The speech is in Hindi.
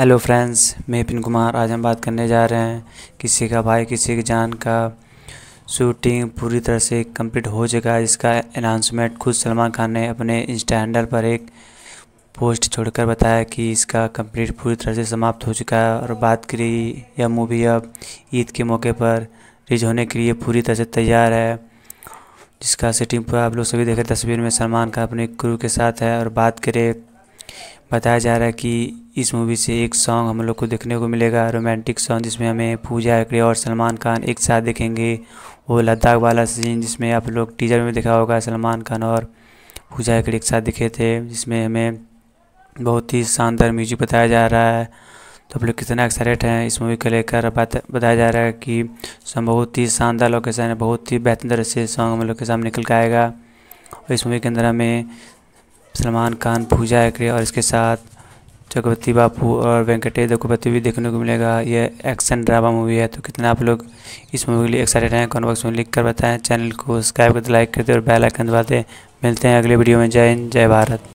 हेलो फ्रेंड्स मैं विपिन कुमार आज हम बात करने जा रहे हैं किसी का भाई किसी की जान का शूटिंग पूरी तरह से कंप्लीट हो चुका है इसका अनाउंसमेंट खुद सलमान खान ने अपने इंस्टा हैंडल पर एक पोस्ट छोड़कर बताया कि इसका कंप्लीट पूरी तरह से समाप्त हो चुका है और बात करी यह मूवी अब ईद के मौके पर रिलीज होने के लिए पूरी तरह से तैयार है जिसका सेटिंग पर आप लोग सभी देखें तस्वीर में सलमान खान अपने क्रू के साथ है और बात करें बताया जा रहा है कि इस मूवी से एक सॉन्ग हम लोग को देखने को मिलेगा रोमांटिक सॉन्ग जिसमें हमें पूजा हेगड़े और सलमान खान एक साथ देखेंगे वो लद्दाख वाला सीन जिसमें आप लोग टीजर में देखा होगा सलमान खान और पूजा हेगड़े एक साथ दिखे थे जिसमें हमें बहुत ही शानदार म्यूजिक बताया जा रहा है तो आप लोग कितना एक्साइटेड हैं इस मूवी को लेकर बताया जा रहा है कि बहुत ही शानदार लोकेशन है बहुत ही बेहतर तरह से सॉन्ग हम लोग के सामने निकल के आएगा और इस मूवी के अंदर हमें सलमान खान पूजा हेगड़े और इसके साथ चक्रवर्ती बापू और वेंकटेश दक्कूपति भी देखने को मिलेगा यह एक्शन ड्रामा मूवी है तो कितना आप लोग इस मूवी के लिए एक्साइटेड हैं कॉमेंट बॉक्स में लिख कर बताएं चैनल को सब्सक्राइब करते लाइक करते और बेल आइकन दबाते मिलते हैं अगले वीडियो में जय हिंद जय भारत